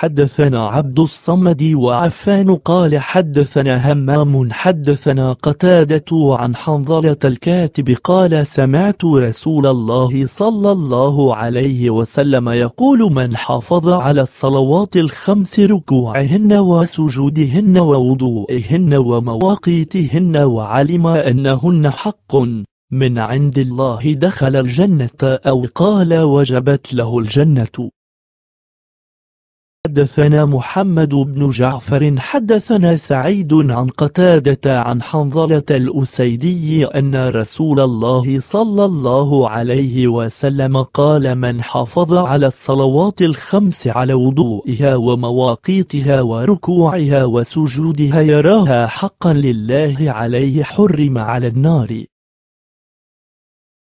حدثنا عبد الصمد وعفان قال حدثنا همام حدثنا قتادة عن حنظلة الكاتب قال سمعت رسول الله صلى الله عليه وسلم يقول من حافظ على الصلوات الخمس ركوعهن وسجودهن ووضوئهن ومواقيتهن وعلم أنهن حق من عند الله دخل الجنة أو قال وجبت له الجنة حدثنا محمد بن جعفر حدثنا سعيد عن قتادة عن حنظلة الأسيدي أن رسول الله صلى الله عليه وسلم قال من حافظ على الصلوات الخمس على وضوئها ومواقيتها وركوعها وسجودها يراها حقا لله عليه حرم على النار